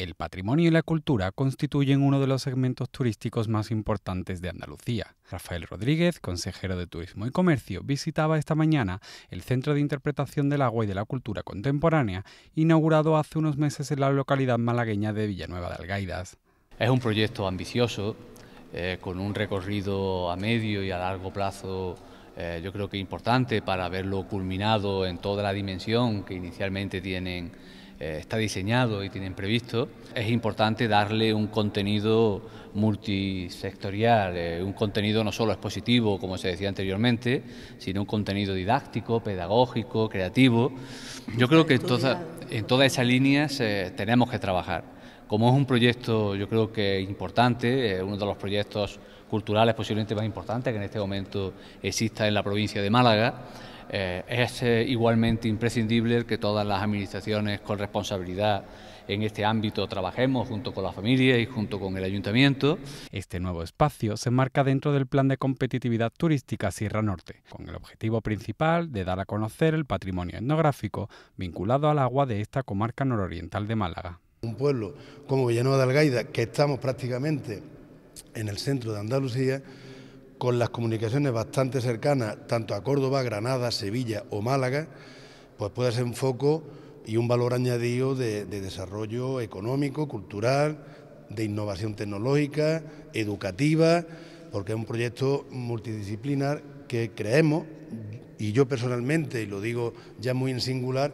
El patrimonio y la cultura constituyen uno de los segmentos turísticos más importantes de Andalucía. Rafael Rodríguez, consejero de Turismo y Comercio, visitaba esta mañana el Centro de Interpretación del Agua y de la Cultura Contemporánea, inaugurado hace unos meses en la localidad malagueña de Villanueva de Algaidas. Es un proyecto ambicioso, eh, con un recorrido a medio y a largo plazo eh, yo creo que importante para verlo culminado en toda la dimensión que inicialmente tienen eh, está diseñado y tienen previsto, es importante darle un contenido multisectorial, eh, un contenido no solo expositivo, como se decía anteriormente, sino un contenido didáctico, pedagógico, creativo. Yo creo que en todas esas líneas eh, tenemos que trabajar. Como es un proyecto, yo creo que importante, uno de los proyectos culturales posiblemente más importantes que en este momento exista en la provincia de Málaga, eh, es eh, igualmente imprescindible que todas las administraciones con responsabilidad en este ámbito trabajemos junto con la familia y junto con el ayuntamiento. Este nuevo espacio se enmarca dentro del Plan de Competitividad Turística Sierra Norte, con el objetivo principal de dar a conocer el patrimonio etnográfico vinculado al agua de esta comarca nororiental de Málaga. Un pueblo como Villanueva de Algaida, que estamos prácticamente en el centro de Andalucía, con las comunicaciones bastante cercanas, tanto a Córdoba, Granada, Sevilla o Málaga, pues puede ser un foco y un valor añadido de, de desarrollo económico, cultural, de innovación tecnológica, educativa, porque es un proyecto multidisciplinar que creemos, y yo personalmente, y lo digo ya muy en singular,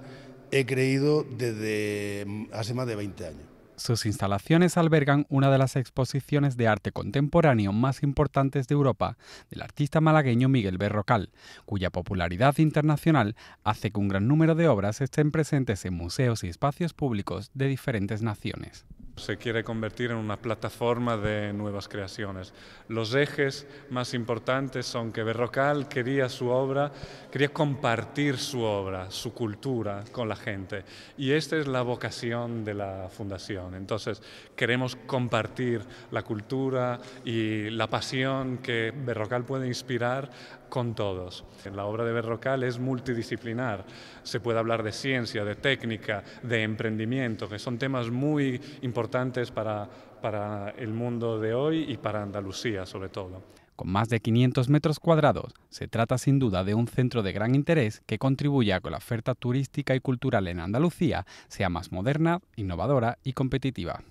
he creído desde hace más de 20 años. Sus instalaciones albergan una de las exposiciones de arte contemporáneo más importantes de Europa del artista malagueño Miguel Berrocal, cuya popularidad internacional hace que un gran número de obras estén presentes en museos y espacios públicos de diferentes naciones se quiere convertir en una plataforma de nuevas creaciones. Los ejes más importantes son que Berrocal quería su obra, quería compartir su obra, su cultura con la gente. Y esta es la vocación de la fundación. Entonces, queremos compartir la cultura y la pasión que Berrocal puede inspirar con todos. La obra de Berrocal es multidisciplinar. Se puede hablar de ciencia, de técnica, de emprendimiento, que son temas muy importantes para, para el mundo de hoy y para Andalucía sobre todo. Con más de 500 metros cuadrados, se trata sin duda de un centro de gran interés que contribuye a que la oferta turística y cultural en Andalucía sea más moderna, innovadora y competitiva.